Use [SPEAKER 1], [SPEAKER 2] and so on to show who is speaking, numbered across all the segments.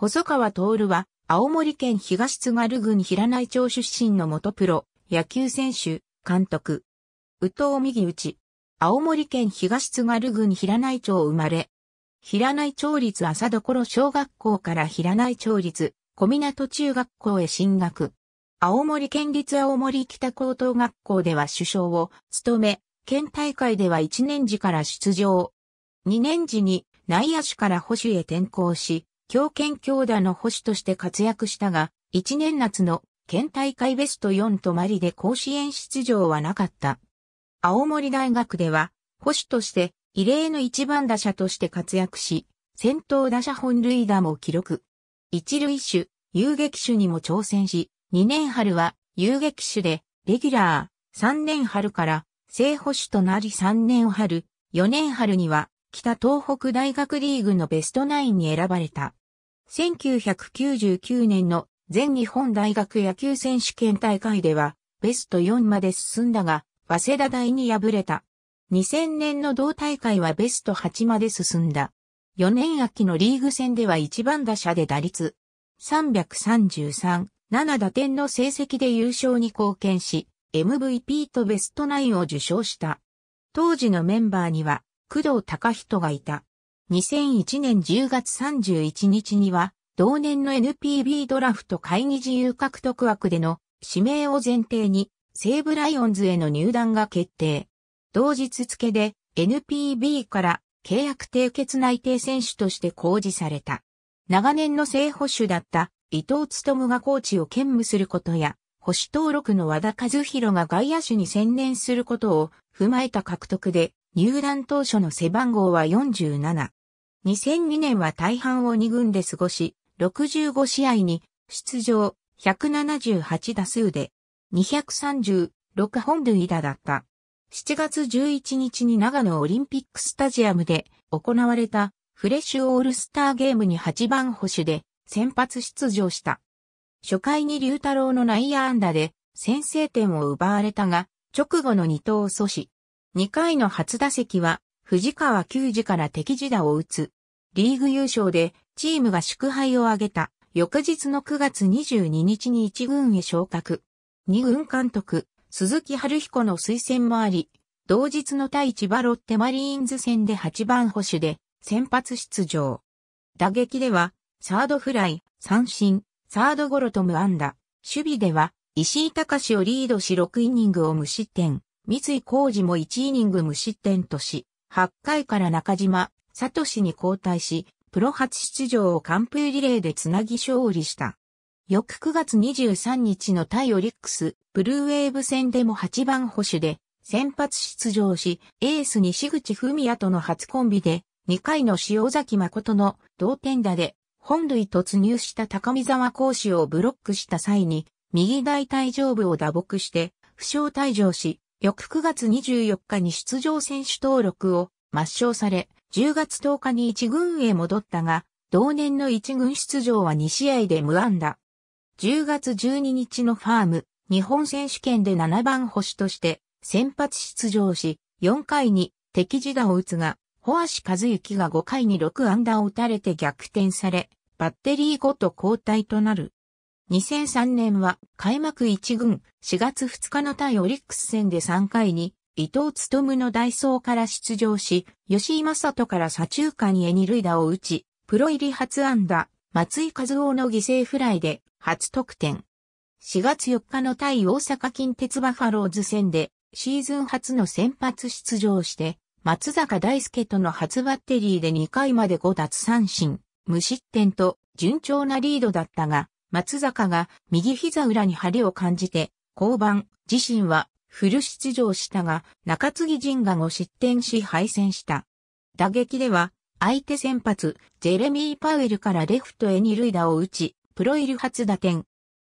[SPEAKER 1] 細川徹は、青森県東津軽郡平内町出身の元プロ、野球選手、監督。宇藤右内。青森県東津軽郡平内町生まれ。平内町立朝所小学校から平内町立小湊中学校へ進学。青森県立青森北高等学校では首相を務め、県大会では1年時から出場。2年時に内野手から保守へ転向し、強肩強打の保守として活躍したが、1年夏の県大会ベスト4とマリで甲子園出場はなかった。青森大学では、保守として異例の一番打者として活躍し、先頭打者本塁打も記録。一塁手、遊撃手にも挑戦し、2年春は遊撃手で、レギュラー、3年春から正保守となり3年春、4年春には北東北大学リーグのベストナインに選ばれた。1999年の全日本大学野球選手権大会では、ベスト4まで進んだが、早稲田大に敗れた。2000年の同大会はベスト8まで進んだ。4年秋のリーグ戦では一番打者で打率333、7打点の成績で優勝に貢献し、MVP とベストナインを受賞した。当時のメンバーには、工藤隆人がいた。2001年10月31日には、同年の NPB ドラフト会議自由獲得枠での指名を前提に、西武ライオンズへの入団が決定。同日付で NPB から契約締結内定選手として公示された。長年の正捕手だった伊藤勤がコーチを兼務することや、保守登録の和田和弘が外野手に専念することを踏まえた獲得で、入団当初の背番号は47。2002年は大半を2軍で過ごし、65試合に出場、178打数で、236本塁打だった。7月11日に長野オリンピックスタジアムで行われたフレッシュオールスターゲームに8番保守で先発出場した。初回に龍太郎の内野安打で先制点を奪われたが、直後の2投を阻止。2回の初打席は藤川球児から敵地打を打つリーグ優勝でチームが祝杯を挙げた翌日の9月22日に1軍へ昇格。2軍監督、鈴木春彦の推薦もあり、同日の対千葉ロッテマリーンズ戦で8番保守で先発出場。打撃では、サードフライ、三振、サードゴロと無安打。守備では、石井隆をリードし6イニングを無失点、三井浩二も1イニング無失点とし、8回から中島、サトシに交代し、プロ初出場を完封リレーでつなぎ勝利した。翌9月23日の対オリックス、ブルーウェーブ戦でも8番保守で先発出場し、エース西口文也との初コンビで、2回の塩崎誠の同点打で、本塁突入した高見沢講師をブロックした際に、右大体上部を打撲して、負傷退場し、翌9月24日に出場選手登録を抹消され、10月10日に1軍へ戻ったが、同年の1軍出場は2試合で無安打。10月12日のファーム、日本選手権で7番星として先発出場し、4回に敵地打を打つが、ホアシカズユキが5回に6安打を打たれて逆転され、バッテリーごと交代となる。2003年は開幕1軍4月2日の対オリックス戦で3回に伊藤勤の代走から出場し、吉井正人から左中間へ二塁打を打ち、プロ入り初安打、松井和夫の犠牲フライで初得点。4月4日の対大阪近鉄バファローズ戦でシーズン初の先発出場して、松坂大輔との初バッテリーで2回まで5奪三振、無失点と順調なリードだったが、松坂が右膝裏に張りを感じて、降板、自身はフル出場したが、中継ぎ陣が5失点し敗戦した。打撃では、相手先発、ジェレミー・パウエルからレフトへ二塁打を打ち、プロイル初打点。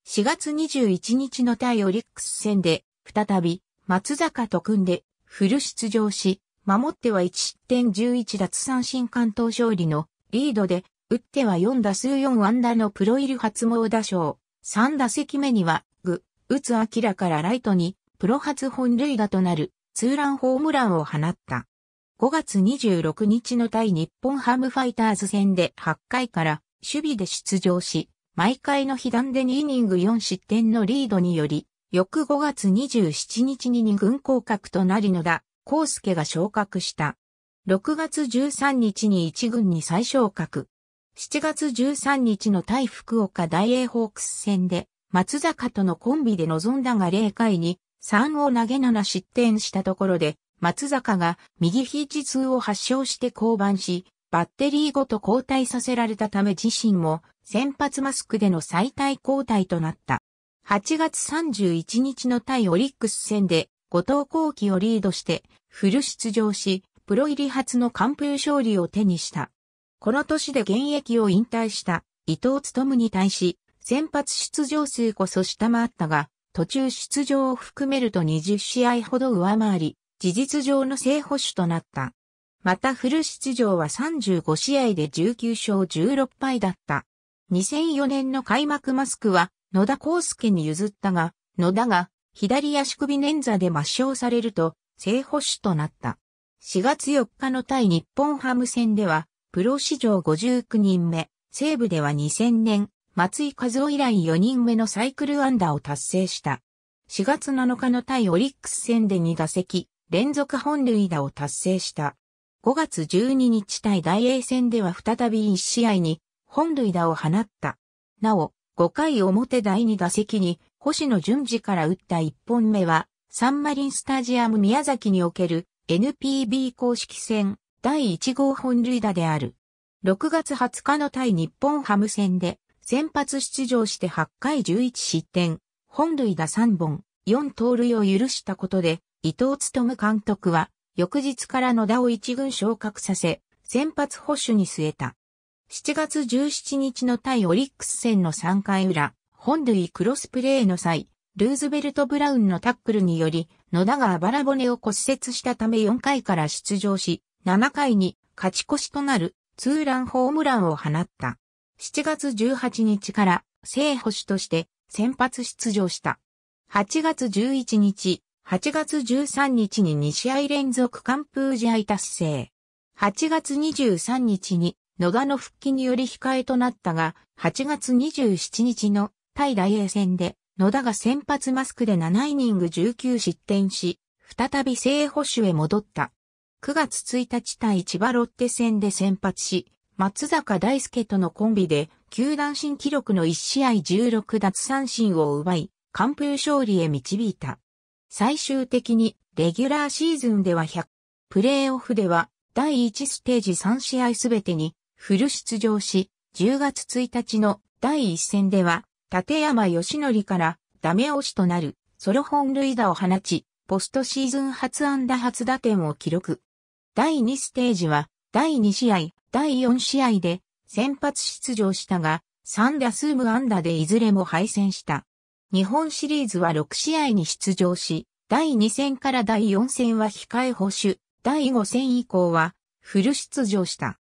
[SPEAKER 1] 4月21日の対オリックス戦で、再び、松坂と組んで、フル出場し、守っては1失点11奪三振関東勝利のリードで、打っては4打数4安打のプロイル初猛打賞。3打席目には、グ、打つ明からライトにプロ初本塁打となるツーランホームランを放った。5月26日の対日本ハムファイターズ戦で8回から守備で出場し、毎回の被弾で2イニング4失点のリードにより、翌5月27日に2軍降格となり野田、康介が昇格した。6月13日に1軍に再昇格。7月13日の対福岡大英ホークス戦で、松坂とのコンビで臨んだが0回に3を投げ7失点したところで、松坂が右肘痛を発症して降板し、バッテリーごと交代させられたため自身も先発マスクでの最大交代となった。8月31日の対オリックス戦で後藤後期をリードしてフル出場し、プロ入り初の完封勝利を手にした。この年で現役を引退した伊藤勤に対し、先発出場数こそ下回ったが、途中出場を含めると20試合ほど上回り、事実上の正捕手となった。またフル出場は35試合で19勝16敗だった。2004年の開幕マスクは野田康介に譲ったが、野田が左足首捻挫で抹消されると正捕手となった。4月4日の対日本ハム戦では、プロ史上59人目、西部では2000年、松井和夫以来4人目のサイクル安打を達成した。4月7日の対オリックス戦で2打席、連続本塁打を達成した。5月12日対大英戦では再び1試合に本塁打を放った。なお、5回表第2打席に星野淳二から打った1本目は、サンマリンスタジアム宮崎における NPB 公式戦第1号本塁打である。6月20日の対日本ハム戦で先発出場して8回11失点、本塁打3本、4盗塁を許したことで、伊藤務監督は、翌日から野田を一軍昇格させ、先発保守に据えた。7月17日の対オリックス戦の3回裏、本塁クロスプレーの際、ルーズベルト・ブラウンのタックルにより、野田があばら骨を骨折したため4回から出場し、7回に勝ち越しとなるツーランホームランを放った。7月18日から正捕手として先発出場した。8月11日、8月13日に2試合連続完封試合達成。8月23日に野田の復帰により控えとなったが、8月27日の対大英戦で野田が先発マスクで7イニング19失点し、再び正捕手へ戻った。9月1日対千葉ロッテ戦で先発し、松坂大輔とのコンビで、球団新記録の1試合16奪三振を奪い、完封勝利へ導いた。最終的に、レギュラーシーズンでは100、プレーオフでは、第1ステージ3試合すべてに、フル出場し、10月1日の第1戦では、立山義則からダメ押しとなるソロ本塁打を放ち、ポストシーズン初安打初打点を記録。第2ステージは、第2試合、第4試合で先発出場したが、3打数無安打でいずれも敗戦した。日本シリーズは6試合に出場し、第2戦から第4戦は控え保守、第5戦以降はフル出場した。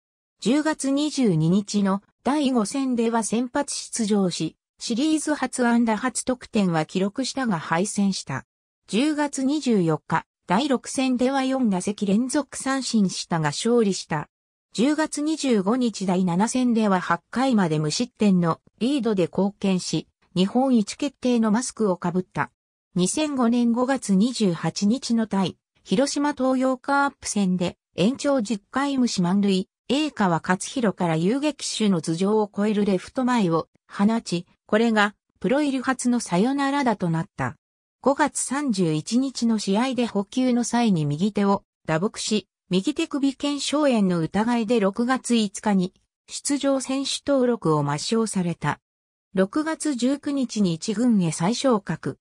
[SPEAKER 1] 10月22日の第5戦では先発出場し、シリーズ初安打初得点は記録したが敗戦した。10月24日、第6戦では4打席連続三振したが勝利した。10月25日第7戦では8回まで無失点のリードで貢献し、日本一決定のマスクをかぶった。2005年5月28日の対、広島東洋カープ戦で延長10回無視満塁、A 川勝弘から遊撃手の頭上を超えるレフト前を放ち、これがプロ入り初のサヨナラだとなった。5月31日の試合で補給の際に右手を打撲し、右手首腱鞘炎の疑いで6月5日に出場選手登録を抹消された。6月19日に一軍へ再昇格。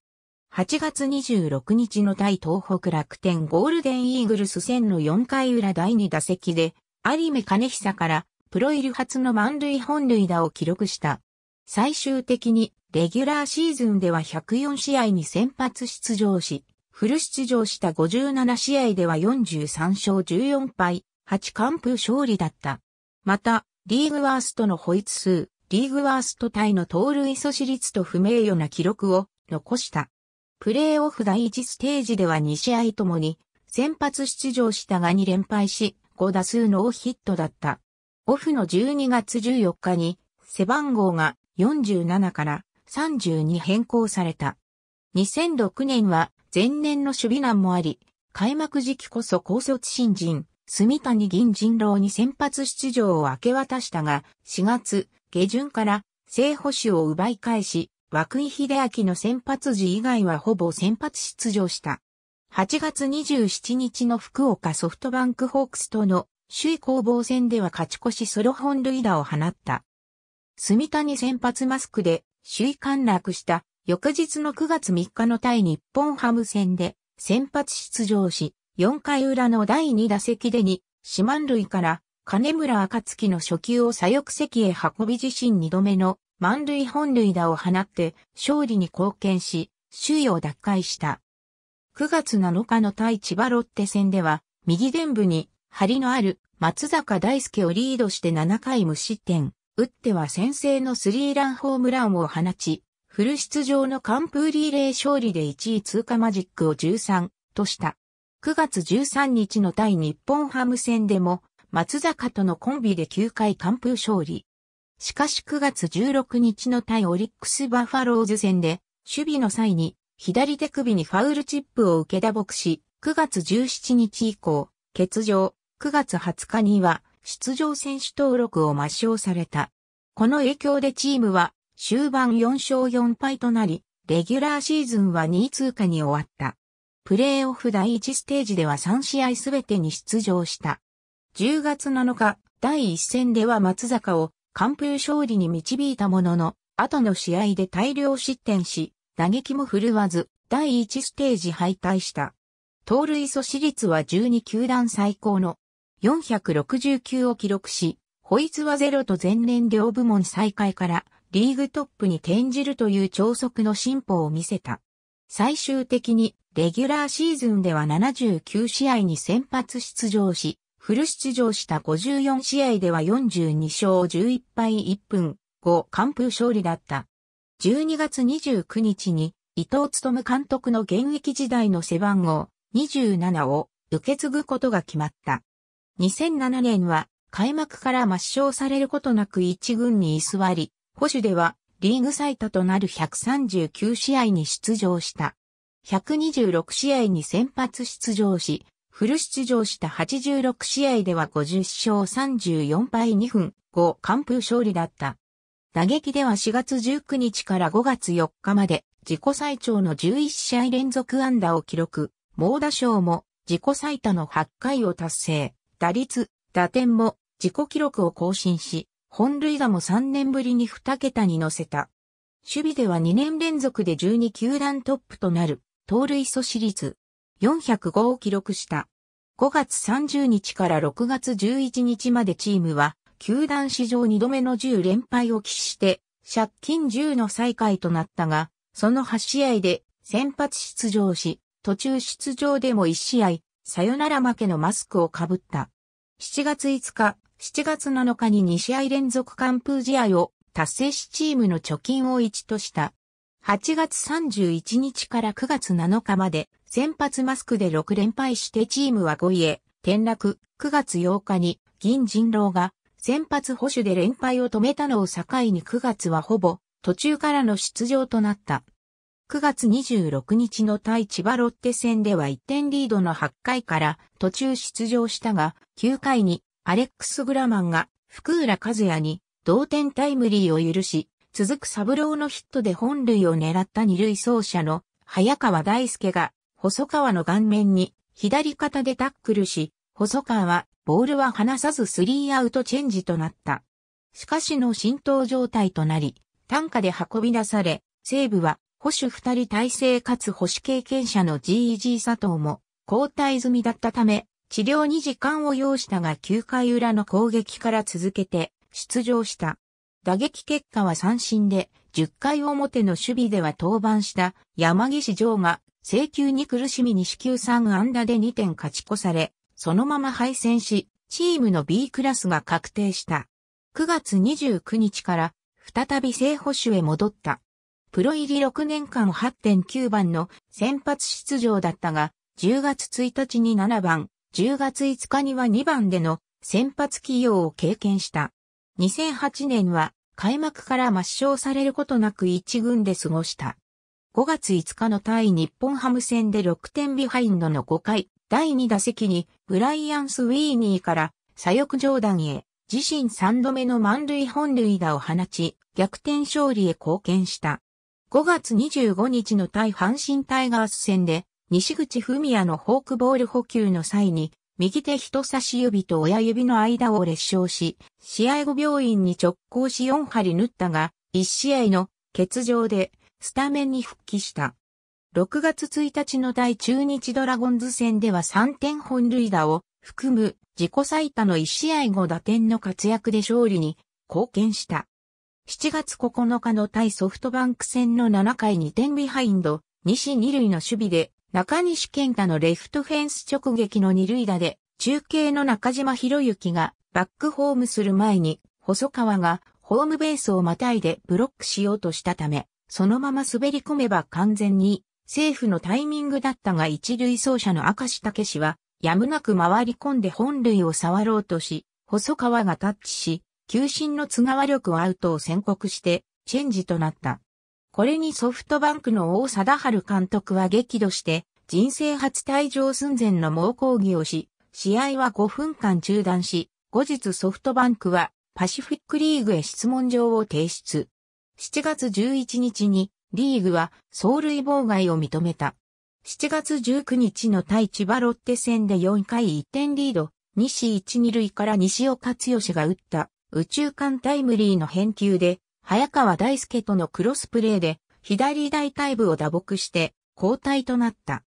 [SPEAKER 1] 8月26日の対東北楽天ゴールデンイーグルス戦の4回裏第2打席で、有目金久からプロイル初の満塁本塁打を記録した。最終的にレギュラーシーズンでは104試合に先発出場し、フル出場した57試合では43勝14敗、8完封勝利だった。また、リーグワーストのホイツ数、リーグワースト対の盗塁阻止率と不名誉な記録を残した。プレーオフ第1ステージでは2試合ともに先発出場したが2連敗し、5打数ノーヒットだった。オフの12月14日に背番号が47から32変更された。2006年は前年の守備難もあり、開幕時期こそ高卒新人、住谷銀人郎に先発出場を明け渡したが、4月下旬から正捕手を奪い返し、枠井秀明の先発時以外はほぼ先発出場した。8月27日の福岡ソフトバンクホークスとの首位攻防戦では勝ち越しソロ本塁打を放った。住谷先発マスクで首位陥落した翌日の9月3日の対日本ハム戦で先発出場し、4回裏の第2打席でに、四万塁から金村暁の初球を左翼席へ運び自身2度目の満塁本塁打を放って勝利に貢献し、首位を奪回した。9月7日の対千葉ロッテ戦では、右伝部に張りのある松坂大輔をリードして7回無失点、打っては先制のスリーランホームランを放ち、フル出場の完封リレー勝利で1位通過マジックを13とした。9月13日の対日本ハム戦でも、松坂とのコンビで9回完封勝利。しかし9月16日の対オリックスバファローズ戦で、守備の際に、左手首にファウルチップを受け打撲し、9月17日以降、欠場、9月20日には、出場選手登録を抹消された。この影響でチームは、終盤4勝4敗となり、レギュラーシーズンは2位通過に終わった。プレーオフ第1ステージでは3試合すべてに出場した。10月7日、第1戦では松坂を完封勝利に導いたものの、後の試合で大量失点し、打撃も振るわず、第1ステージ敗退した。盗塁阻止率は12球団最高の469を記録し、ホイズはゼロと前年両部門再開からリーグトップに転じるという超速の進歩を見せた。最終的にレギュラーシーズンでは79試合に先発出場し、フル出場した54試合では42勝11敗1分5完封勝利だった。12月29日に伊藤勤監督の現役時代の背番号27を受け継ぐことが決まった。2007年は開幕から抹消されることなく一軍に居座り、保守ではリーグ最多となる139試合に出場した。126試合に先発出場し、フル出場した86試合では50勝34敗2分5完封勝利だった。打撃では4月19日から5月4日まで自己最長の11試合連続安打を記録、猛打賞も自己最多の8回を達成、打率、打点も自己記録を更新し、本塁打も3年ぶりに2桁に乗せた。守備では2年連続で12球団トップとなる、盗塁阻止率405を記録した。5月30日から6月11日までチームは、球団史上2度目の10連敗を喫して、借金10の再開となったが、その8試合で先発出場し、途中出場でも1試合、さよなら負けのマスクをかぶった。7月5日、7月7日に2試合連続完封試合を達成しチームの貯金を1とした。8月31日から9月7日まで先発マスクで6連敗してチームは5位へ転落。9月8日に銀人狼が先発保守で連敗を止めたのを境に9月はほぼ途中からの出場となった。9月26日の対千葉ロッテ戦では1点リードの8回から途中出場したが9回にアレックス・グラマンが福浦和也に同点タイムリーを許し、続くサブローのヒットで本塁を狙った二塁走者の早川大輔が細川の顔面に左肩でタックルし、細川はボールは離さずスリーアウトチェンジとなった。しかしの浸透状態となり、単価で運び出され、西武は保守二人体制かつ保守経験者の GEG 佐藤も交代済みだったため、治療に時間を要したが9回裏の攻撃から続けて出場した。打撃結果は三振で、10回表の守備では登板した山岸城が請求に苦しみに支給3安打で2点勝ち越され、そのまま敗戦し、チームの B クラスが確定した。9月29日から再び正捕手へ戻った。プロ入り6年間8.9番の先発出場だったが、10月1日に7番、10月5日には2番での先発起用を経験した。2008年は開幕から抹消されることなく1軍で過ごした。5月5日の対日本ハム戦で6点ビハインドの5回、第2打席にブライアンス・ウィーニーから左翼上段へ自身3度目の満塁本塁打を放ち逆転勝利へ貢献した。5月25日の対阪神タイガース戦で西口文也のフォークボール補給の際に、右手人差し指と親指の間を裂傷し、試合後病院に直行し4針縫ったが、1試合の欠場でスタメンに復帰した。6月1日の対中日ドラゴンズ戦では3点本塁打を含む自己最多の1試合後打点の活躍で勝利に貢献した。7月9日の対ソフトバンク戦の7回2点ビハインド、西二塁の守備で中西健太のレフトフェンス直撃の二塁打で、中継の中島博之がバックホームする前に、細川がホームベースをまたいでブロックしようとしたため、そのまま滑り込めば完全に、セーフのタイミングだったが一塁走者の明石武史は、やむなく回り込んで本塁を触ろうとし、細川がタッチし、球審の津川力アウトを宣告して、チェンジとなった。これにソフトバンクの大貞治監督は激怒して、人生初退場寸前の猛抗議をし、試合は5分間中断し、後日ソフトバンクはパシフィックリーグへ質問状を提出。7月11日にリーグは走塁妨害を認めた。7月19日の対千葉ロッテ戦で4回1点リード、西1、2塁から西尾克義が打った宇宙間タイムリーの返球で早川大輔とのクロスプレーで左大腿部を打撲して交代となった。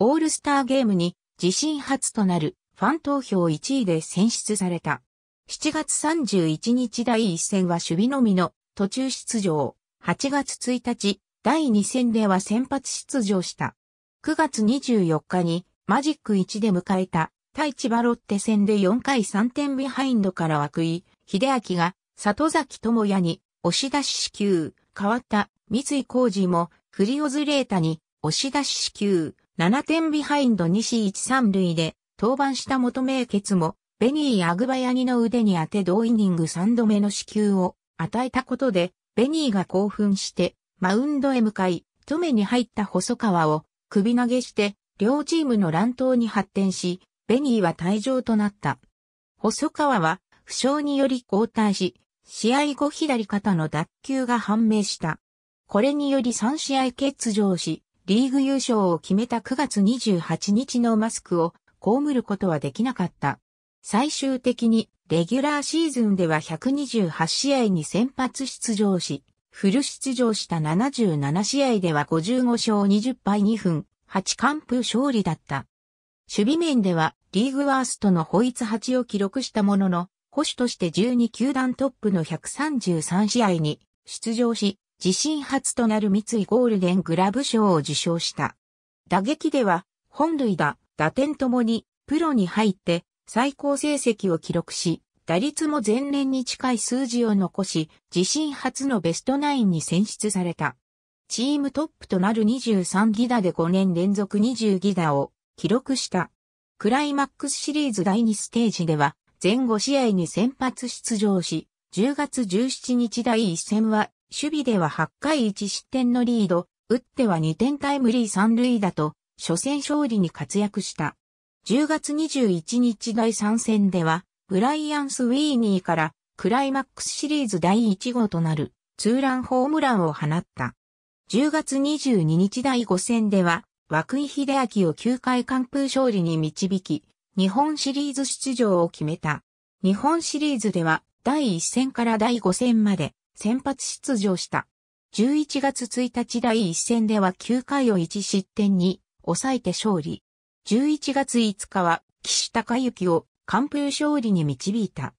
[SPEAKER 1] オールスターゲームに自身初となるファン投票1位で選出された。7月31日第1戦は守備のみの途中出場。8月1日第2戦では先発出場した。9月24日にマジック1で迎えた対千葉ロッテ戦で4回3点ビハインドから枠井、秀明が里崎智也に押し出し支給、変わった、三井工事も、フリオズレータに、押し出し支給、7点ビハインド西一三塁で、登板した元名決も、ベニー・アグバヤニの腕に当て同イニング3度目の支給を与えたことで、ベニーが興奮して、マウンドへ向かい、止めに入った細川を首投げして、両チームの乱闘に発展し、ベニーは退場となった。細川は、負傷により交代し、試合後左肩の脱臼が判明した。これにより3試合欠場し、リーグ優勝を決めた9月28日のマスクを被ることはできなかった。最終的にレギュラーシーズンでは128試合に先発出場し、フル出場した77試合では55勝20敗2分、8完封勝利だった。守備面ではリーグワーストのホイツ8を記録したものの、保守として12球団トップの133試合に出場し、自身初となる三井ゴールデングラブ賞を受賞した。打撃では、本塁打、打点ともに、プロに入って最高成績を記録し、打率も前年に近い数字を残し、自身初のベストナインに選出された。チームトップとなる23ギダで5年連続20ギダを記録した。クライマックスシリーズ第2ステージでは、全5試合に先発出場し、10月17日第1戦は、守備では8回1失点のリード、打っては2点タイムリー3塁打と、初戦勝利に活躍した。10月21日第3戦では、ブライアンス・ウィーニーから、クライマックスシリーズ第1号となる、ツーランホームランを放った。10月22日第5戦では、涌井秀明を9回完封勝利に導き、日本シリーズ出場を決めた。日本シリーズでは第1戦から第5戦まで先発出場した。11月1日第1戦では9回を1失点に抑えて勝利。11月5日は岸隆之を完封勝利に導いた。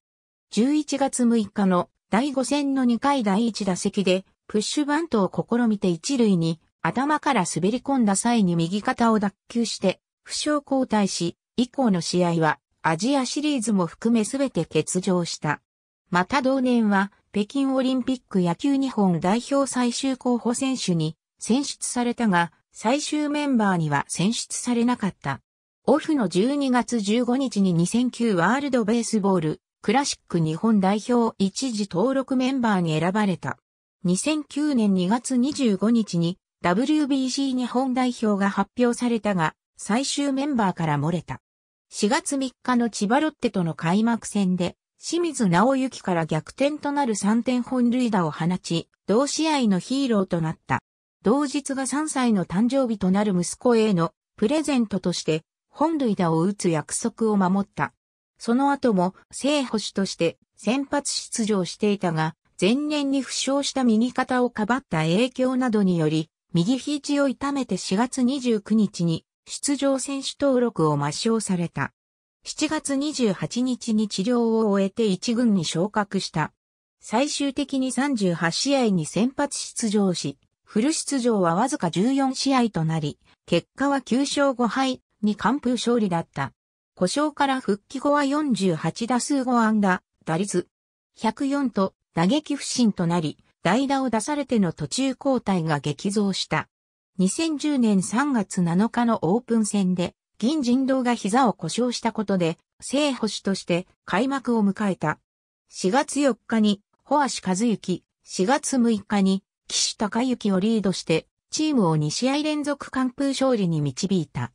[SPEAKER 1] 11月6日の第5戦の2回第1打席でプッシュバントを試みて一塁に頭から滑り込んだ際に右肩を脱臼して負傷交代し以降の試合はアジアシリーズも含め全て欠場した。また同年は北京オリンピック野球日本代表最終候補選手に選出されたが、最終メンバーには選出されなかった。オフの12月15日に2009ワールドベースボールクラシック日本代表一時登録メンバーに選ばれた。2009年2月25日に WBC 日本代表が発表されたが、最終メンバーから漏れた。4月3日の千葉ロッテとの開幕戦で、清水直行から逆転となる3点本塁打を放ち、同試合のヒーローとなった。同日が3歳の誕生日となる息子へのプレゼントとして、本塁打を打つ約束を守った。その後も正捕手として先発出場していたが、前年に負傷した右肩をかばった影響などにより、右肘を痛めて4月29日に出場選手登録を抹消された。7月28日に治療を終えて1軍に昇格した。最終的に38試合に先発出場し、フル出場はわずか14試合となり、結果は9勝5敗に完封勝利だった。故障から復帰後は48打数5安打、打率104と打撃不振となり、代打を出されての途中交代が激増した。2010年3月7日のオープン戦で、銀人道が膝を故障したことで、聖保守として開幕を迎えた。4月4日に、ホ橋シカズユキ、4月6日に、岸高幸をリードして、チームを2試合連続完封勝利に導いた。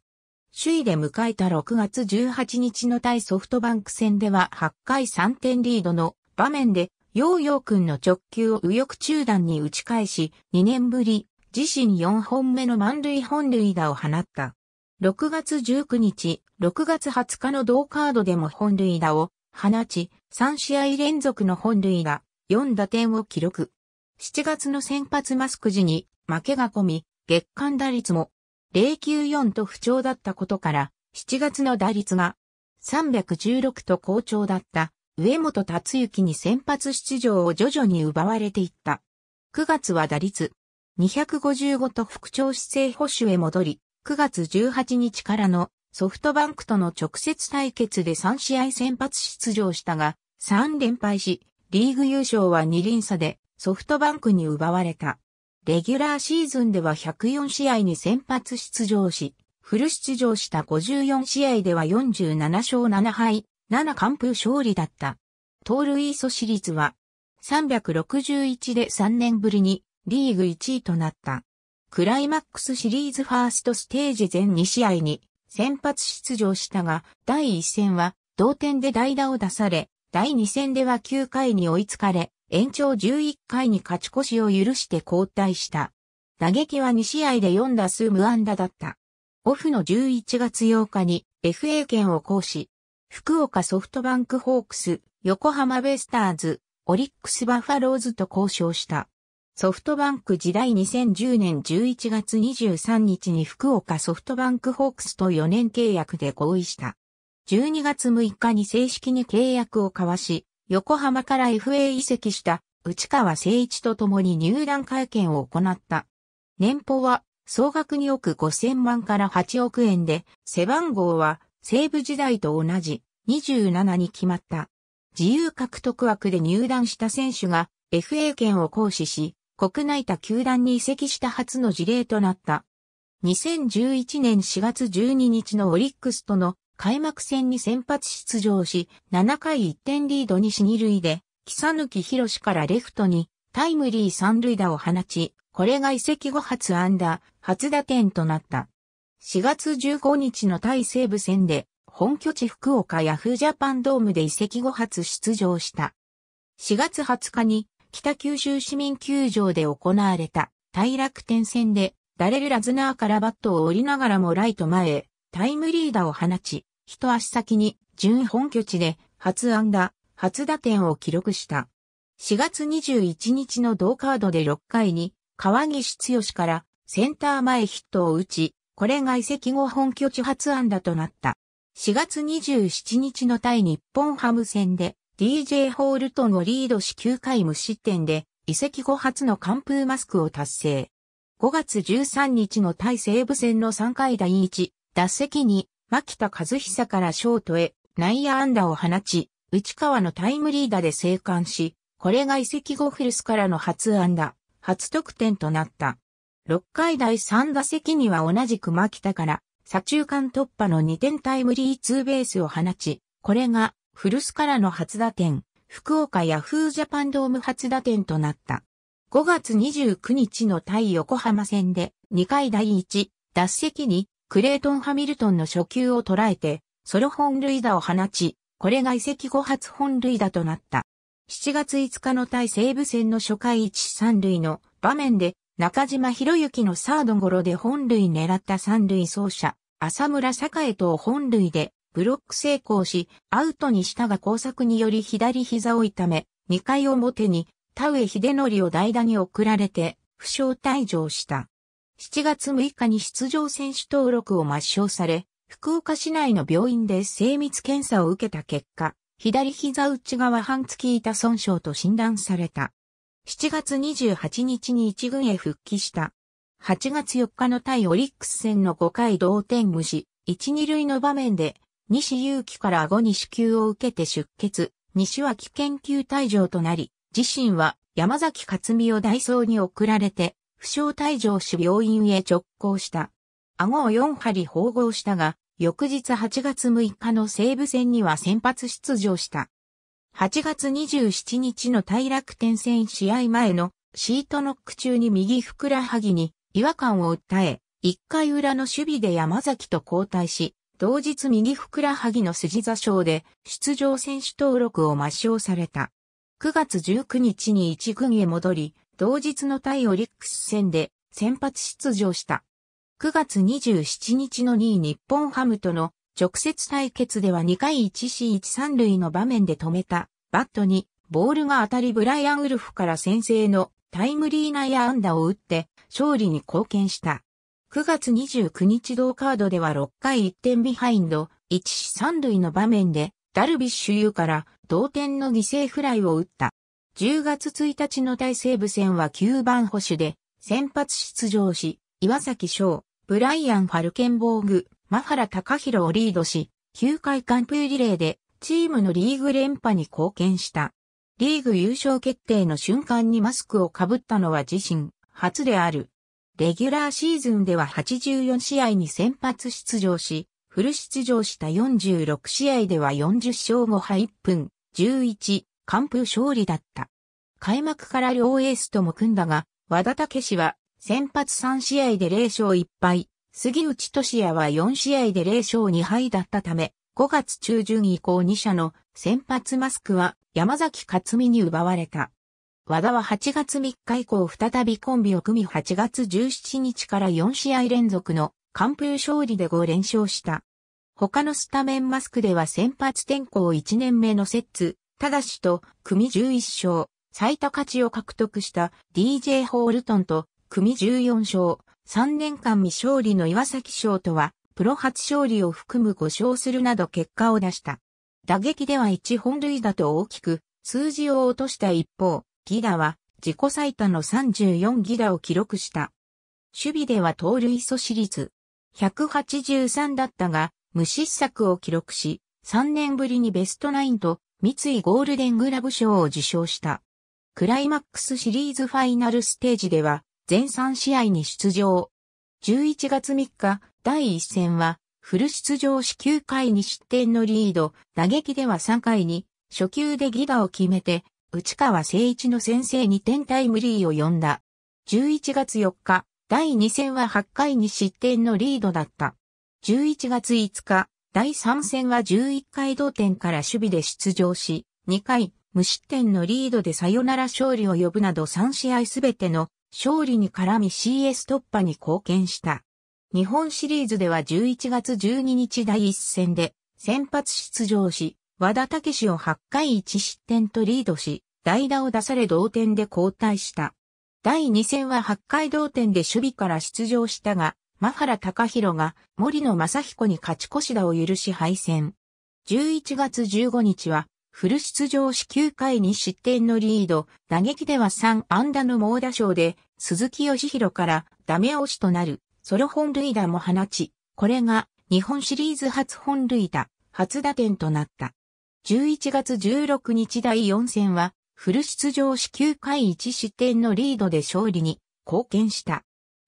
[SPEAKER 1] 首位で迎えた6月18日の対ソフトバンク戦では8回3点リードの場面で、ヨーヨー君の直球を右翼中段に打ち返し、2年ぶり自身4本目の満塁本塁打を放った。6月19日、6月20日の同カードでも本塁打を放ち、3試合連続の本塁打、4打点を記録。7月の先発マスク時に負けが込み、月間打率も094と不調だったことから、7月の打率が316と好調だった上本達之に先発出場を徐々に奪われていった。9月は打率255と副長姿勢保守へ戻り、9月18日からのソフトバンクとの直接対決で3試合先発出場したが、3連敗し、リーグ優勝は2輪差でソフトバンクに奪われた。レギュラーシーズンでは104試合に先発出場し、フル出場した54試合では47勝7敗、7完封勝利だった。盗塁阻止率は361で3年ぶりにリーグ1位となった。クライマックスシリーズファーストステージ全2試合に先発出場したが、第1戦は同点で代打を出され、第2戦では9回に追いつかれ、延長11回に勝ち越しを許して交代した。打撃は2試合で4打数無安打だった。オフの11月8日に FA 権を行使、福岡ソフトバンクホークス、横浜ベスターズ、オリックスバファローズと交渉した。ソフトバンク時代2010年11月23日に福岡ソフトバンクホークスと4年契約で合意した。12月6日に正式に契約を交わし、横浜から FA 移籍した内川誠一と共に入団会見を行った。年俸は総額2億5000万から8億円で、背番号は西武時代と同じ27に決まった。自由獲得枠で入団した選手が FA 権を行使し、国内他球団に移籍した初の事例となった。2011年4月12日のオリックスとの開幕戦に先発出場し、7回1点リードにし2塁で、木佐抜博からレフトにタイムリー3塁打を放ち、これが移籍後初安打、初打点となった。4月15日の対西武戦で、本拠地福岡ヤフージャパンドームで移籍後初出場した。4月20日に北九州市民球場で行われた、大楽天戦で、ダレル・ラズナーからバットを折りながらもライト前へ、タイムリーダーを放ち、一足先に、準本拠地で、初安打、初打点を記録した。4月21日の同カードで6回に、川岸剛からセンター前ヒットを打ち、これが移籍後本拠地初安打となった。4月27日の対日本ハム戦で DJ ホールトンをリードし9回無失点で、移籍後初の完封マスクを達成。5月13日の対西武戦の3回第1、打席に、牧田和久からショートへ内野安打を放ち、内川のタイムリーーで生還し、これが移籍後フルスからの初安打、初得点となった。6回第3打席には同じく牧田から、左中間突破の2点タイムリーツーベースを放ち、これが古巣からの初打点、福岡ヤフージャパンドーム初打点となった。5月29日の対横浜戦で2回第1、脱席にクレイトン・ハミルトンの初球を捉えて、ソロ本塁打を放ち、これが移籍後初本塁打となった。7月5日の対西武戦の初回1、3塁の場面で、中島博之のサードゴロで本塁狙った3塁走者、浅村栄と本塁でブロック成功し、アウトにしたが工作により左膝を痛め、2回表に田上秀則を代打に送られて、負傷退場した。7月6日に出場選手登録を抹消され、福岡市内の病院で精密検査を受けた結果、左膝内側半月板損傷と診断された。7月28日に一軍へ復帰した。8月4日の対オリックス戦の5回同点無視、1、2塁の場面で西祐樹から顎に支給を受けて出血、西脇研究退場となり、自身は山崎克美をダイソーに送られて、負傷退場し病院へ直行した。顎を4針縫合したが、翌日8月6日の西武戦には先発出場した。8月27日の大楽天戦試合前のシートノック中に右ふくらはぎに違和感を訴え、1回裏の守備で山崎と交代し、同日右ふくらはぎの筋座章で出場選手登録を抹消された。9月19日に一軍へ戻り、同日の対オリックス戦で先発出場した。9月27日の2位日本ハムとの直接対決では2回1 c 1 3塁の場面で止めたバットにボールが当たりブライアン・ウルフから先制のタイムリー内野安打を打って勝利に貢献した。9月29日同カードでは6回1点ビハインド、1死3塁の場面で、ダルビッシュ有から同点の犠牲フライを打った。10月1日の大西部戦は9番保守で、先発出場し、岩崎翔、ブライアン・ファルケンボーグ、マハラ・タカヒロをリードし、9回完封リレーで、チームのリーグ連覇に貢献した。リーグ優勝決定の瞬間にマスクをかぶったのは自身、初である。レギュラーシーズンでは84試合に先発出場し、フル出場した46試合では40勝5敗1分、11、完封勝利だった。開幕から両エースとも組んだが、和田武氏は先発3試合で0勝1敗、杉内俊也は4試合で0勝2敗だったため、5月中旬以降2社の先発マスクは山崎克美に奪われた。和田は8月3日以降再びコンビを組み8月17日から4試合連続の完封勝利で5連勝した。他のスタメンマスクでは先発転向1年目のセッツ、ただしと組11勝、最多勝ちを獲得した DJ ホールトンと組14勝、3年間未勝利の岩崎翔とは、プロ初勝利を含む5勝するなど結果を出した。打撃では1本塁打と大きく、数字を落とした一方、ギガは自己最多の34ギガを記録した。守備では盗塁阻止率183だったが、無失策を記録し、3年ぶりにベストナインと三井ゴールデングラブ賞を受賞した。クライマックスシリーズファイナルステージでは全3試合に出場。11月3日第1戦はフル出場し9回に失点のリード、打撃では3回に初球でギガを決めて内川誠一の先制に点タイムリーを呼んだ。11月4日、第2戦は8回に失点のリードだった。11月5日、第3戦は11回同点から守備で出場し、2回、無失点のリードでサヨナラ勝利を呼ぶなど3試合すべての勝利に絡み CS 突破に貢献した。日本シリーズでは11月12日第1戦で先発出場し、和田武史を8回1失点とリードし、代打を出され同点で交代した。第2戦は8回同点で守備から出場したが、真原隆弘が森野正彦に勝ち越し打を許し敗戦。11月15日は、フル出場し9回に失点のリード、打撃では3安打の猛打賞で、鈴木義弘からダメ押しとなるソロ本塁打も放ち、これが日本シリーズ初本塁打、初打点となった。11月16日第4戦は、フル出場し9回1失点のリードで勝利に貢献した。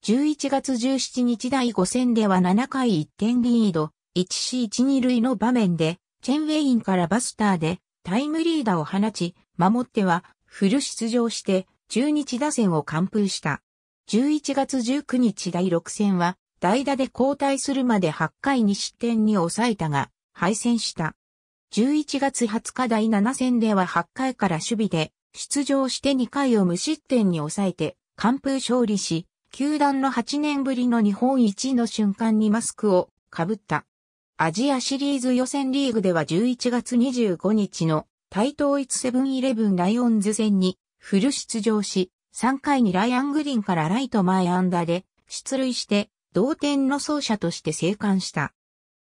[SPEAKER 1] 11月17日第5戦では7回1点リード、1C12 塁の場面で、チェンウェインからバスターでタイムリーダーを放ち、守ってはフル出場して中日打線を完封した。11月19日第6戦は代打で交代するまで8回2失点に抑えたが、敗戦した。11月20日第7戦では8回から守備で、出場して2回を無失点に抑えて、完封勝利し、球団の8年ぶりの日本一の瞬間にマスクをかぶった。アジアシリーズ予選リーグでは11月25日の対統一セブンイレブンライオンズ戦にフル出場し、3回にライアングリーンからライト前アンダーで出塁して同点の走者として生還した。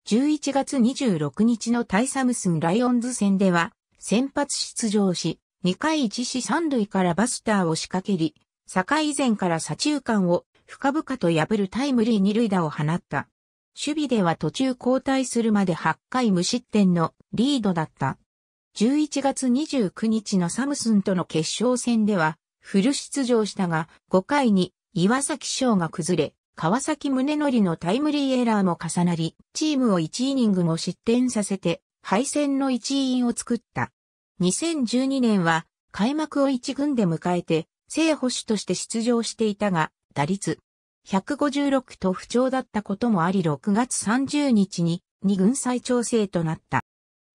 [SPEAKER 1] 11月26日のタイサムスンライオンズ戦では、先発出場し、2回1死3塁からバスターを仕掛けり、境以前から左中間を深々と破るタイムリー二塁打を放った。守備では途中交代するまで8回無失点のリードだった。11月29日のサムスンとの決勝戦では、フル出場したが、5回に岩崎翔が崩れ、川崎宗則のタイムリーエラーも重なり、チームを1イニングも失点させて、敗戦の一員を作った。2012年は、開幕を1軍で迎えて、正捕手として出場していたが、打率156と不調だったこともあり6月30日に2軍再調整となった。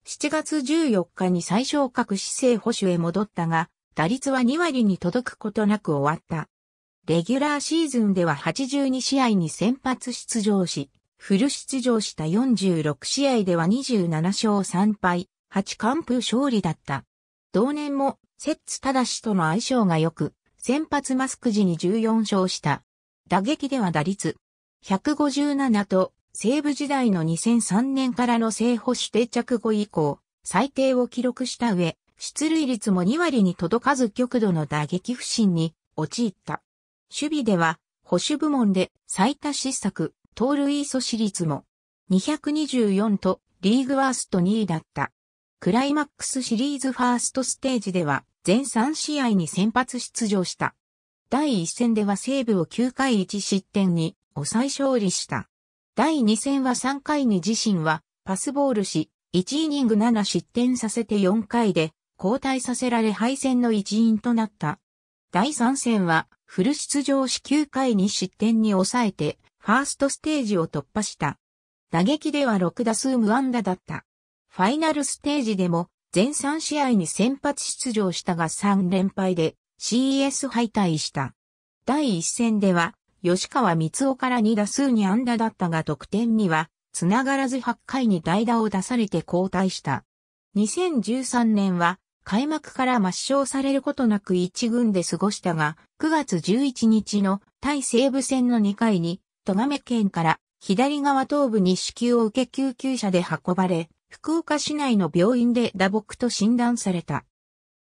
[SPEAKER 1] 7月14日に最昇格姿勢保守へ戻ったが、打率は2割に届くことなく終わった。レギュラーシーズンでは82試合に先発出場し、フル出場した46試合では27勝3敗、8完封勝利だった。同年も、セッツ・ただしとの相性が良く、先発マスク時に14勝した。打撃では打率157と、西部時代の2003年からの正捕手定着後以降、最低を記録した上、出塁率も2割に届かず極度の打撃不振に陥った。守備では、保守部門で最多失策、盗塁阻止率も224とリーグワースト2位だった。クライマックスシリーズファーストステージでは全3試合に先発出場した。第1戦では西部を9回1失点に抑え勝利した。第2戦は3回に自身はパスボールし、1イニング7失点させて4回で交代させられ敗戦の一因となった。第3戦はフル出場し9回に失点に抑えて、ファーストステージを突破した。打撃では6打数無安打だった。ファイナルステージでも、全3試合に先発出場したが3連敗で CES 敗退した。第1戦では、吉川光雄から2打数に安打だったが得点には、つながらず8回に代打を出されて交代した。2013年は開幕から抹消されることなく一軍で過ごしたが、9月11日の対西部戦の2回に、戸亀県から左側頭部に支給を受け救急車で運ばれ、福岡市内の病院で打撲と診断された。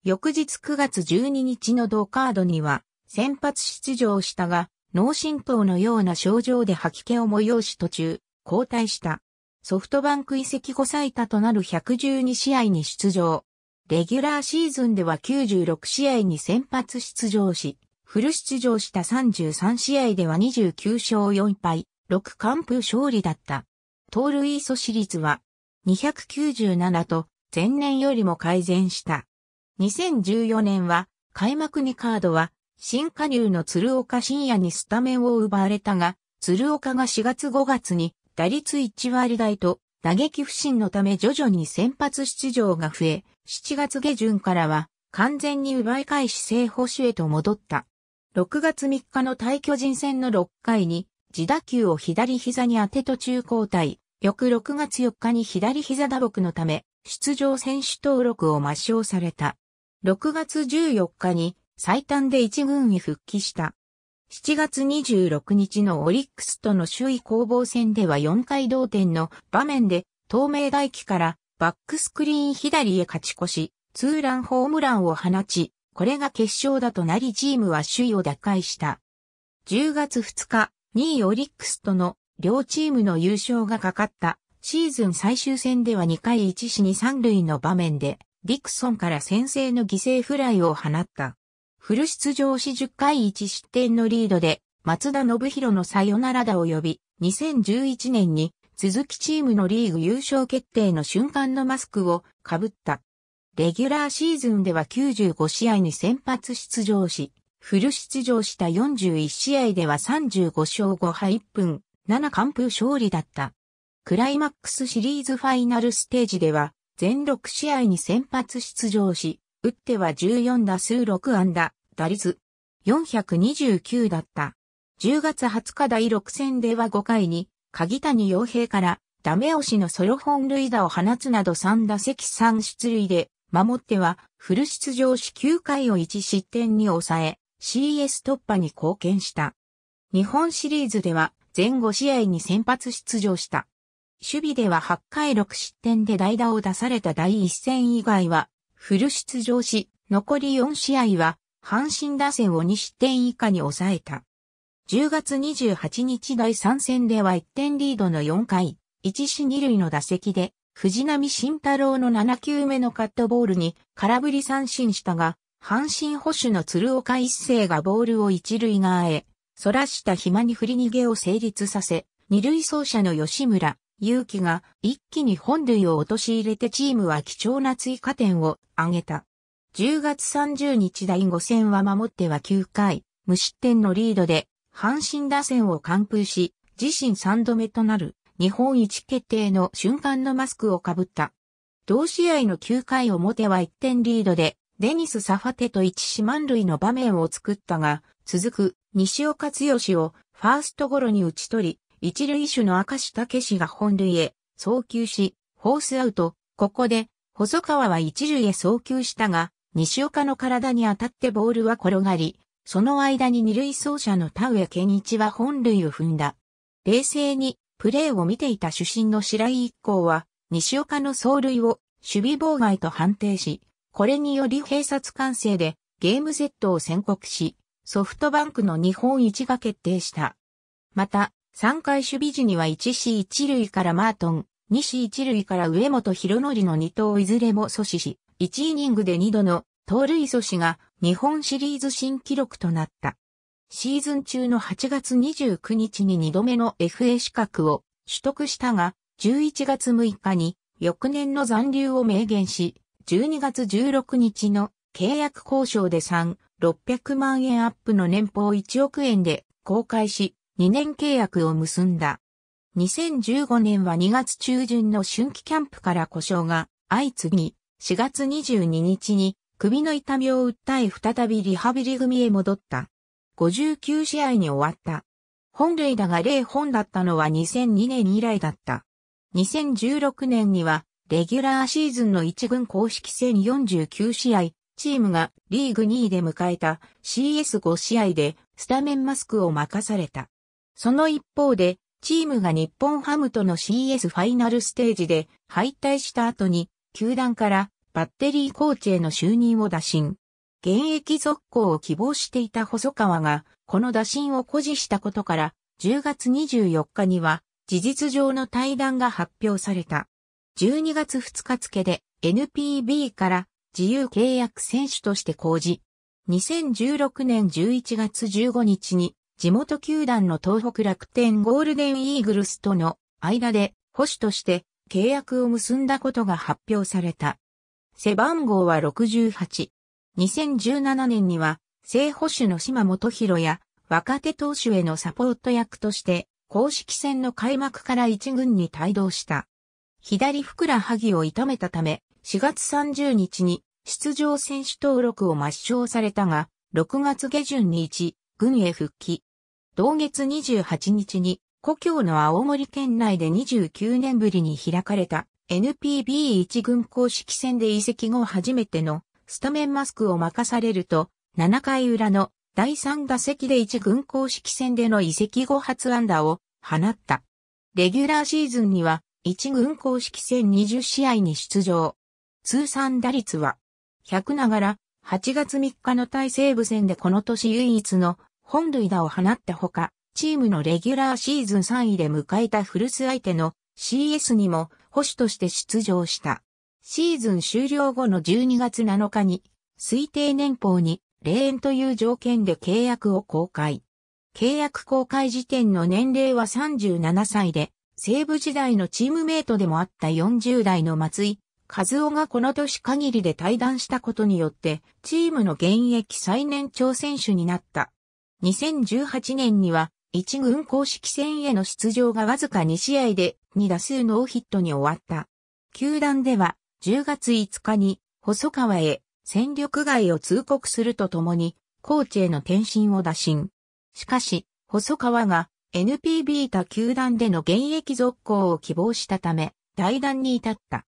[SPEAKER 1] 翌日9月12日の同カードには、先発出場したが、脳震盪のような症状で吐き気を催し途中、交代した。ソフトバンク移籍後最多となる112試合に出場。レギュラーシーズンでは96試合に先発出場し、フル出場した33試合では29勝4敗、6完封勝利だった。盗塁阻止率は297と前年よりも改善した。2014年は開幕にカードは新加入の鶴岡深夜にスタメンを奪われたが、鶴岡が4月5月に打率1割台と打撃不振のため徐々に先発出場が増え、7月下旬からは完全に奪い返し正捕手へと戻った。6月3日の対巨人戦の6回に自打球を左膝に当て途中交代。翌6月4日に左膝打撲のため出場選手登録を抹消された。6月14日に最短で1軍に復帰した。7月26日のオリックスとの首位攻防戦では4回同点の場面で、東明大輝からバックスクリーン左へ勝ち越し、ツーランホームランを放ち、これが決勝だとなりチームは首位を打開した。10月2日、2位オリックスとの両チームの優勝がかかったシーズン最終戦では2回1死に3塁の場面でディクソンから先制の犠牲フライを放った。フル出場し10回1失点のリードで松田信弘のサヨナラ打を呼び2011年に鈴木チームのリーグ優勝決定の瞬間のマスクをかぶった。レギュラーシーズンでは95試合に先発出場し、フル出場した41試合では35勝5敗1分、7完封勝利だった。クライマックスシリーズファイナルステージでは、全6試合に先発出場し、打っては14打数6安打、打率429だった。10月20日第6戦では5回に鍵谷洋平から、ダメ押しのソロ本塁打を放つなど3打席3出塁で、守っては、フル出場し9回を1失点に抑え、CS 突破に貢献した。日本シリーズでは、全5試合に先発出場した。守備では8回6失点で代打を出された第1戦以外は、フル出場し、残り4試合は、阪神打線を2失点以下に抑えた。10月28日第3戦では1点リードの4回、1死2塁の打席で、藤波慎太郎の7球目のカットボールに空振り三振したが、阪神保守の鶴岡一世がボールを一塁側へ、そらした暇に振り逃げを成立させ、二塁走者の吉村、勇気が一気に本塁を陥れてチームは貴重な追加点を挙げた。10月30日第5戦は守っては9回、無失点のリードで阪神打線を完封し、自身3度目となる日本一決定の瞬間のマスクをかぶった。同試合の9回表は1点リードで、デニス・サファテと一四万塁の場面を作ったが、続く西岡剛をファーストゴロに打ち取り、一塁手の明石武史が本塁へ送球し、フォースアウト。ここで、細川は一塁へ送球したが、西岡の体に当たってボールは転がり、その間に二塁走者の田上健一は本塁を踏んだ。冷静にプレーを見ていた主審の白井一行は、西岡の走塁を守備妨害と判定し、これにより警察完成でゲームセットを宣告し、ソフトバンクの日本一が決定した。また、3回守備時には1市1塁からマートン、2市1塁から上本博則の2投いずれも阻止し、1イニングで2度の盗塁阻止が日本シリーズ新記録となった。シーズン中の8月29日に2度目の FA 資格を取得したが、11月6日に翌年の残留を明言し、12月16日の契約交渉で3、600万円アップの年俸1億円で公開し、2年契約を結んだ。2015年は2月中旬の春季キャンプから故障が相次ぎ、4月22日に首の痛みを訴え再びリハビリ組へ戻った。59試合に終わった。本塁打が0本だったのは2002年以来だった。2016年には、レギュラーシーズンの1軍公式戦49試合、チームがリーグ2位で迎えた CS5 試合でスタメンマスクを任された。その一方で、チームが日本ハムとの CS ファイナルステージで敗退した後に、球団からバッテリーコーチへの就任を打診。現役続行を希望していた細川が、この打診を誇示したことから、10月24日には、事実上の対談が発表された。12月2日付で NPB から自由契約選手として公示。2016年11月15日に地元球団の東北楽天ゴールデンイーグルスとの間で保守として契約を結んだことが発表された。背番号は68。2017年には、正捕手の島本博や若手投手へのサポート役として、公式戦の開幕から一軍に帯同した。左ふくらはぎを痛めたため、4月30日に出場選手登録を抹消されたが、6月下旬に一軍へ復帰。同月28日に、故郷の青森県内で29年ぶりに開かれた NPB1 軍公式戦で移籍後初めてのスタメンマスクを任されると、7回裏の第3打席で1軍公式戦での移籍後初安打を放った。レギュラーシーズンには1軍公式戦20試合に出場。通算打率は100ながら8月3日の対西部戦でこの年唯一の本塁打を放ったほか、チームのレギュラーシーズン3位で迎えた古巣相手の CS にも捕手として出場した。シーズン終了後の12月7日に、推定年俸に霊園という条件で契約を公開。契約公開時点の年齢は37歳で、西部時代のチームメイトでもあった40代の松井和夫がこの年限りで退団したことによって、チームの現役最年長選手になった。2018年には、一軍公式戦への出場がわずか2試合で2打数ノーヒットに終わった。球団では10月5日に細川へ戦力外を通告するとともに、コーチへの転身を打診。しかし、細川が NPB 他球団での現役続行を希望したため、大談に至った。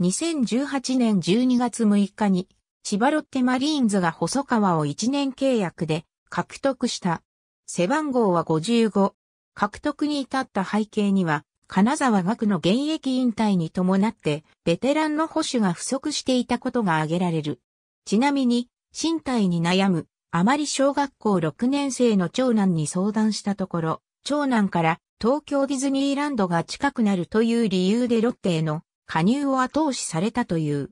[SPEAKER 1] 2018年12月6日に、千葉ロッテマリーンズが細川を1年契約で獲得した。背番号は55。獲得に至った背景には、金沢学の現役引退に伴って、ベテランの保守が不足していたことが挙げられる。ちなみに、身体に悩む、あまり小学校6年生の長男に相談したところ、長男から東京ディズニーランドが近くなるという理由でロッテへの加入を後押しされたという。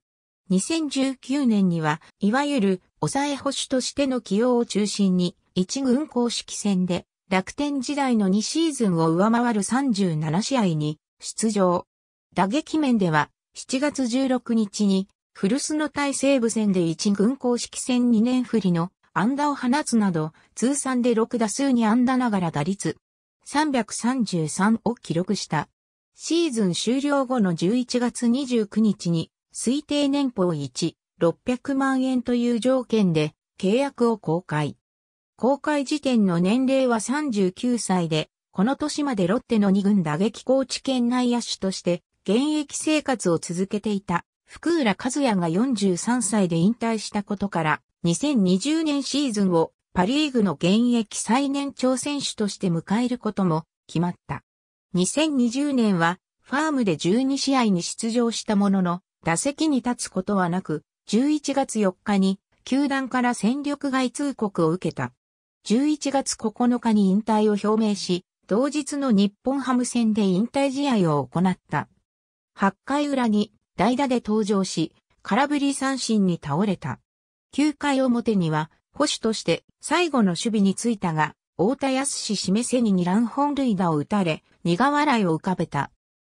[SPEAKER 1] 2019年には、いわゆる抑え保守としての起用を中心に、一軍公式戦で楽天時代の2シーズンを上回る37試合に出場。打撃面では7月16日に古巣の対西部戦で1軍公式戦2年振りの安打を放つなど通算で6打数に安打ながら打率333を記録した。シーズン終了後の11月29日に推定年俸1、600万円という条件で契約を公開。公開時点の年齢は39歳で、この年までロッテの2軍打撃コーチ兼内野手として現役生活を続けていた福浦和也が43歳で引退したことから2020年シーズンをパリーグの現役最年長選手として迎えることも決まった。2020年はファームで12試合に出場したものの打席に立つことはなく11月4日に球団から戦力外通告を受けた。11月9日に引退を表明し、同日の日本ハム戦で引退試合を行った。8回裏に代打で登場し、空振り三振に倒れた。9回表には、保守として最後の守備についたが、大田康史示せに2乱本塁打を打たれ、苦笑いを浮かべた。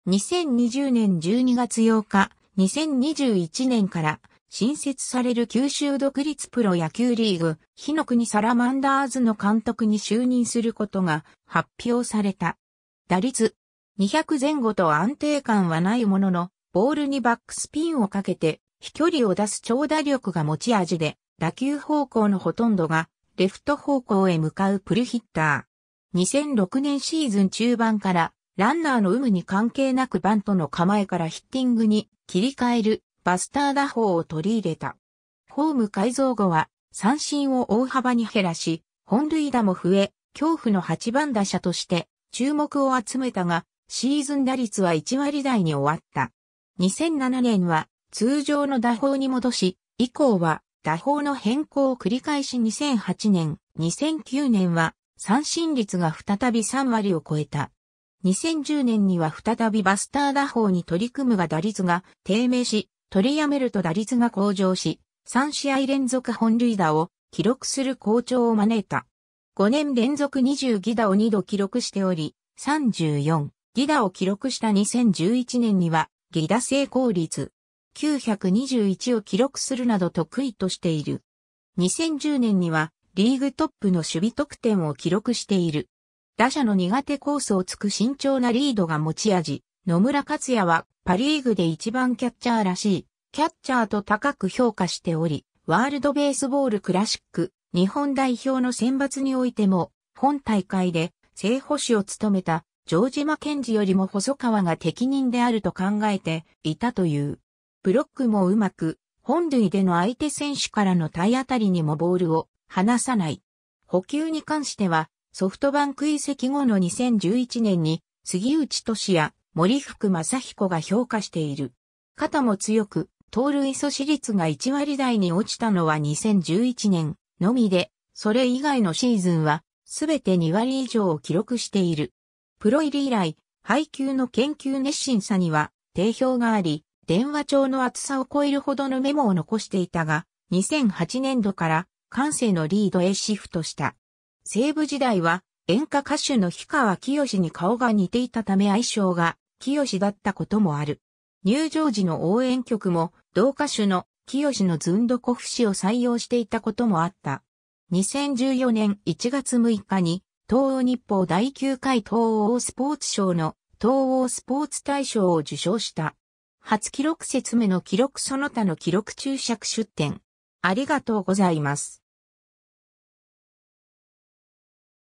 [SPEAKER 1] 2020年12月8日、2021年から新設される九州独立プロ野球リーグ、火の国サラマンダーズの監督に就任することが発表された。打率200前後と安定感はないものの、ボールにバックスピンをかけて飛距離を出す長打力が持ち味で、打球方向のほとんどがレフト方向へ向かうプルヒッター。2006年シーズン中盤からランナーの有無に関係なくバントの構えからヒッティングに切り替えるバスター打法を取り入れた。ホーム改造後は三振を大幅に減らし、本塁打も増え、恐怖の8番打者として注目を集めたが、シーズン打率は1割台に終わった。2007年は通常の打法に戻し、以降は打法の変更を繰り返し2008年、2009年は三振率が再び3割を超えた。2010年には再びバスター打法に取り組むが打率が低迷し、取りやめると打率が向上し、3試合連続本塁打を記録する好調を招いた。5年連続20ギダを2度記録しており、34ギダを記録した2011年には、ギダ成功率921を記録するなど得意としている。2010年には、リーグトップの守備得点を記録している。打者の苦手コースをつく慎重なリードが持ち味。野村克也はパリーグで一番キャッチャーらしい、キャッチャーと高く評価しており、ワールドベースボールクラシック、日本代表の選抜においても、本大会で正捕手を務めた城島健治よりも細川が適任であると考えていたという。ブロックもうまく、本塁での相手選手からの体当たりにもボールを離さない。補給に関しては、ソフトバンク移籍後の2011年に、杉内俊也、森福正彦が評価している。肩も強く、盗塁阻止率が1割台に落ちたのは2011年のみで、それ以外のシーズンは、すべて2割以上を記録している。プロ入り以来、配球の研究熱心さには、定評があり、電話帳の厚さを超えるほどのメモを残していたが、2008年度から感性のリードへシフトした。西部時代は演歌歌手の氷川清に顔が似ていたため相性が清だったこともある。入場時の応援曲も、同歌手の清のズンドコフ氏を採用していたこともあった。2014年1月6日に、東欧日報第9回東欧スポーツ賞の東欧スポーツ大賞を受賞した。初記録説明の記録その他の記録注釈出展。ありがとうございます。